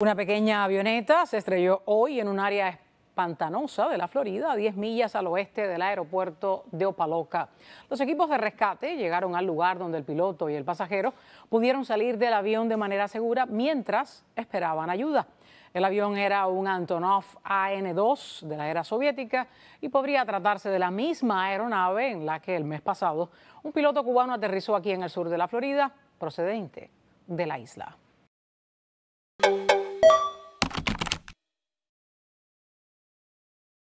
Una pequeña avioneta se estrelló hoy en un área pantanosa de la Florida, a 10 millas al oeste del aeropuerto de Opaloca. Los equipos de rescate llegaron al lugar donde el piloto y el pasajero pudieron salir del avión de manera segura mientras esperaban ayuda. El avión era un Antonov AN-2 de la era soviética y podría tratarse de la misma aeronave en la que el mes pasado un piloto cubano aterrizó aquí en el sur de la Florida, procedente de la isla.